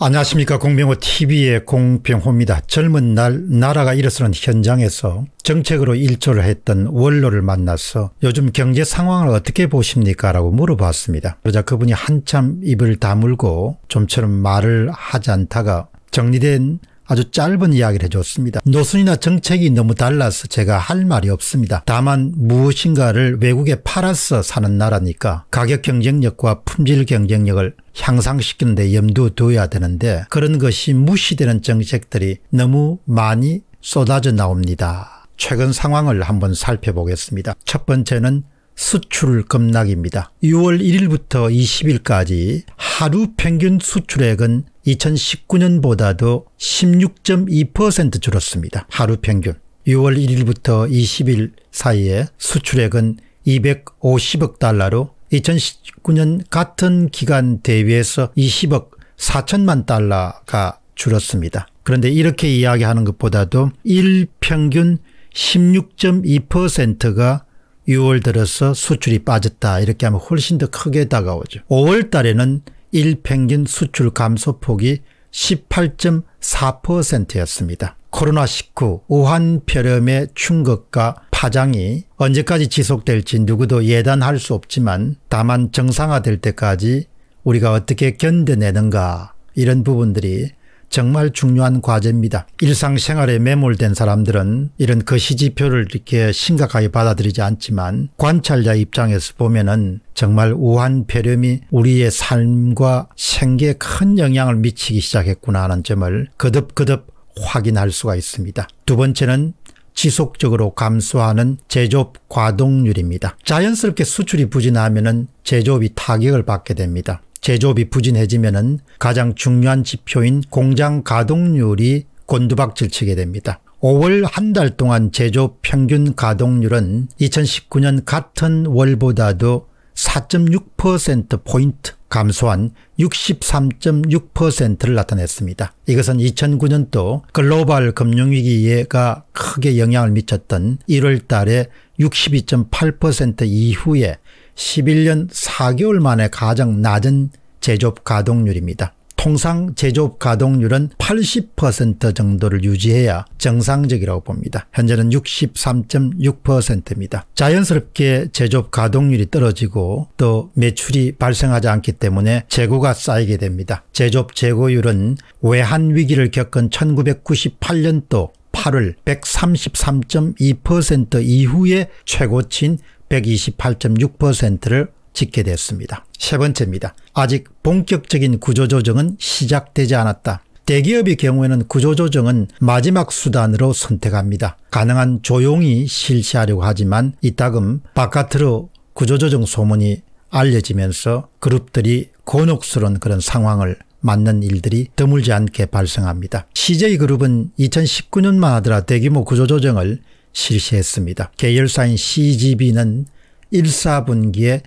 안녕하십니까 공병호TV의 공병호입니다. 젊은 날 나라가 일어서는 현장에서 정책으로 일조를 했던 원로를 만나서 요즘 경제 상황을 어떻게 보십니까 라고 물어봤습니다. 그러자 그분이 한참 입을 다물고 좀처럼 말을 하지 않다가 정리된 아주 짧은 이야기를 해줬습니다. 노선이나 정책이 너무 달라서 제가 할 말이 없습니다. 다만 무엇인가를 외국에 팔아서 사는 나라니까 가격 경쟁력과 품질 경쟁력을 향상시키는 데 염두 에 둬야 되는데 그런 것이 무시되는 정책들이 너무 많이 쏟아져 나옵니다. 최근 상황을 한번 살펴보겠습니다. 첫 번째는 수출 급락입니다. 6월 1일부터 20일까지 하루 평균 수출액은 2019년보다도 16.2% 줄었습니다. 하루 평균. 6월 1일부터 20일 사이에 수출액은 250억 달러로 2019년 같은 기간 대비해서 20억 4천만 달러가 줄었습니다. 그런데 이렇게 이야기하는 것보다도 1평균 16.2%가 6월 들어서 수출이 빠졌다 이렇게 하면 훨씬 더 크게 다가오죠. 5월 달에는 1평균 수출 감소폭이 18.4%였습니다. 코로나19 우한 폐렴의 충격과 파장이 언제까지 지속될지 누구도 예단할 수 없지만 다만 정상화될 때까지 우리가 어떻게 견뎌내는가 이런 부분들이 정말 중요한 과제입니다. 일상생활에 매몰된 사람들은 이런 거시지표를 그 이렇게 심각하게 받아들이지 않지만 관찰자 입장에서 보면 은 정말 우한 폐렴이 우리의 삶과 생계에 큰 영향을 미치기 시작했구나 하는 점을 거듭거듭 확인할 수가 있습니다. 두 번째는 지속적으로 감소하는 제조업 과동률입니다. 자연스럽게 수출이 부진하면 제조업이 타격을 받게 됩니다. 제조업이 부진해지면은 가장 중요한 지표인 공장 가동률이 곤두박질 치게 됩니다. 5월 한 달 동안 제조업 평균 가동률은 2019년 같은 월보다도 4.6%포인트 감소한 63.6%를 나타냈습니다. 이것은 2009년도 글로벌 금융위기가 크게 영향을 미쳤던 1월 달에 62.8% 이후에 11년 4개월 만에 가장 낮은 제조업 가동률입니다. 통상 제조업 가동률은 80% 정도를 유지해야 정상적이라고 봅니다. 현재는 63.6%입니다. 자연스럽게 제조업 가동률이 떨어지고 또 매출이 발생하지 않기 때문에 재고가 쌓이게 됩니다. 제조업 재고율은 외환 위기를 겪은 1998년도 8월 133.2% 이후에 최고치인 128.6%를 짓게 됐습니다세 번째입니다. 아직 본격적인 구조조정은 시작되지 않았다. 대기업의 경우에는 구조조정은 마지막 수단으로 선택합니다. 가능한 조용히 실시하려고 하지만 이따금 바깥으로 구조조정 소문이 알려지면서 그룹들이 곤혹스런 그런 상황을 맞는 일들이 드물지 않게 발생합니다. CJ그룹은 2019년만 하더라 대규모 구조조정을 실시했습니다. 계열사인 CGV는 1, 4분기에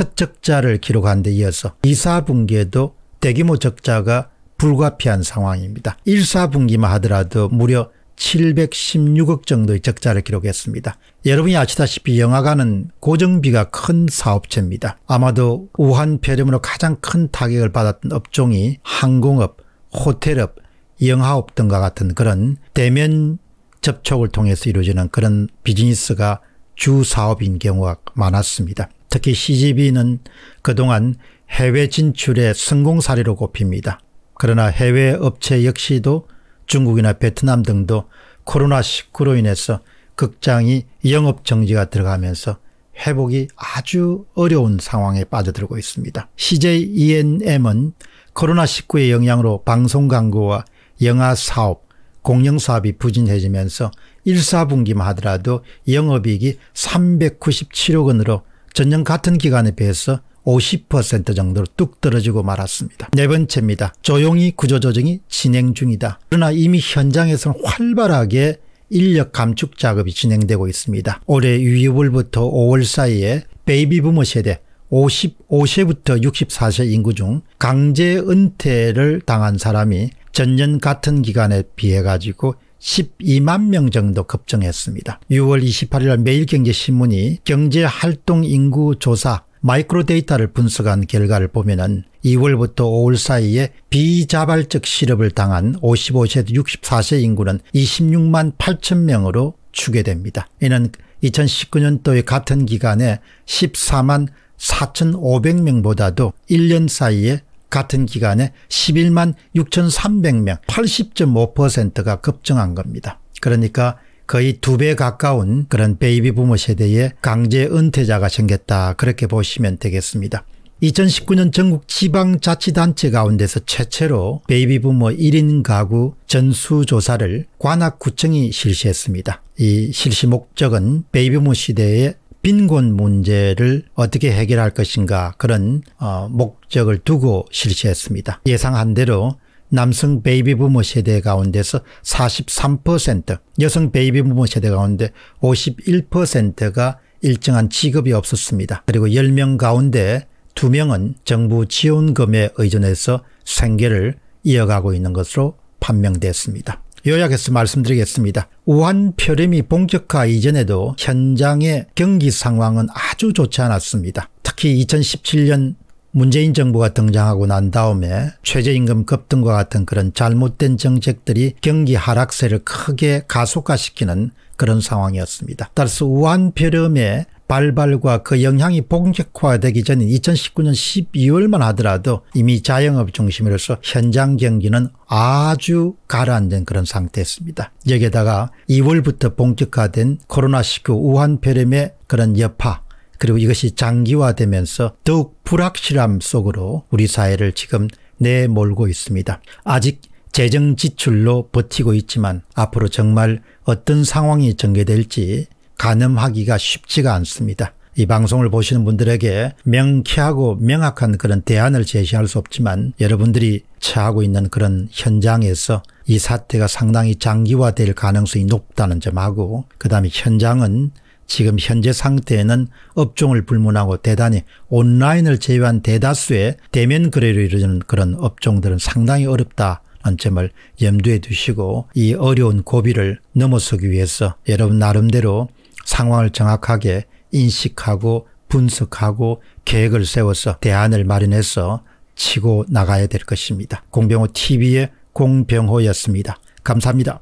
첫 적자를 기록한 데 이어서 2, 4분기에도 대규모 적자가 불가피한 상황입니다. 1, 4분기만 하더라도 무려 716억 정도의 적자를 기록했습니다. 여러분이 아시다시피 영화관은 고정비가 큰 사업체입니다. 아마도 우한 폐렴으로 가장 큰 타격을 받았던 업종이 항공업, 호텔업, 영화업 등과 같은 그런 대면 접촉을 통해서 이루어지는 그런 비즈니스가 주 사업인 경우가 많았습니다. 특히 CGV는 그동안 해외 진출의 성공 사례로 꼽힙니다. 그러나 해외 업체 역시도 중국이나 베트남 등도 코로나19로 인해서 극장이 영업 정지가 들어가면서 회복이 아주 어려운 상황에 빠져들고 있습니다. CJENM은 코로나19의 영향으로 방송 광고와 영화 사업, 공영 사업이 부진해지면서 1, 4분기만 하더라도 영업이익이 397억 원으로 전년 같은 기간에 비해서 50% 정도로 뚝 떨어지고 말았습니다. 네 번째입니다. 조용히 구조조정이 진행 중이다. 그러나 이미 현장에서는 활발하게 인력 감축 작업이 진행되고 있습니다. 올해 6월부터 5월 사이에 베이비 부머 세대 55세부터 64세 인구 중 강제 은퇴를 당한 사람이 전년 같은 기간에 비해 가지고 12만 명 정도 급증했습니다. 6월 28일 매일경제신문이 경제활동 인구 조사 마이크로 데이터를 분석한 결과를 보면 2월부터 5월 사이에 비자발적 실업을 당한 55세에서 64세 인구는 26만 8천 명으로 추계됩니다. 이는 2019년도의 같은 기간에 14만 4,500명보다도 1년 사이에 같은 기간에 11만 6,300명 80.5%가 급증한 겁니다. 그러니까 거의 두 배 가까운 그런 베이비 부모 세대의 강제 은퇴자가 생겼다 그렇게 보시면 되겠습니다. 2019년 전국 지방자치단체 가운데서 최초로 베이비 부모 1인 가구 전수조사를 관악구청이 실시했습니다. 이 실시 목적은 베이비 부모 시대의 빈곤 문제를 어떻게 해결할 것인가 그런 어, 목적을 두고 실시했습니다. 예상한 대로 남성 베이비 부모 세대 가운데서 43%, 여성 베이비 부모 세대 가운데 51%가 일정한 직업이 없었습니다. 그리고 10명 가운데 2명은 정부 지원금에 의존해서 생계를 이어가고 있는 것으로 판명됐습니다. 요약해서 말씀드리겠습니다. 우한 폐렴이 본격화 이전에도 현장의 경기 상황은 아주 좋지 않았습니다. 특히 2017년 문재인 정부가 등장하고 난 다음에 최저임금 급등과 같은 그런 잘못된 정책들이 경기 하락세를 크게 가속화시키는 그런 상황이었습니다. 따라서 우한 폐렴의 발발과 그 영향이 본격화되기 전인 2019년 12월만 하더라도 이미 자영업 중심으로서 현장 경기는 아주 가라앉은 그런 상태였습니다. 여기에다가 2월부터 본격화된 코로나19 우한 폐렴의 그런 여파 그리고 이것이 장기화되면서 더욱 불확실함 속으로 우리 사회를 지금 내몰고 있습니다. 아직 재정 지출로 버티고 있지만 앞으로 정말 어떤 상황이 전개될지 가늠하기가 쉽지가 않습니다. 이 방송을 보시는 분들에게 명쾌하고 명확한 그런 대안을 제시할 수 없지만 여러분들이 처하고 있는 그런 현장에서 이 사태가 상당히 장기화될 가능성이 높다는 점하고 그다음에 현장은 지금 현재 상태에는 업종을 불문하고 대단히 온라인을 제외한 대다수의 대면 거래로 이루어지는 그런 업종들은 상당히 어렵다. 한 점을 염두에 두시고 이 어려운 고비를 넘어서기 위해서 여러분 나름대로 상황을 정확하게 인식하고 분석하고 계획을 세워서 대안을 마련해서 치고 나가야 될 것입니다. 공병호 TV의 공병호였습니다. 감사합니다.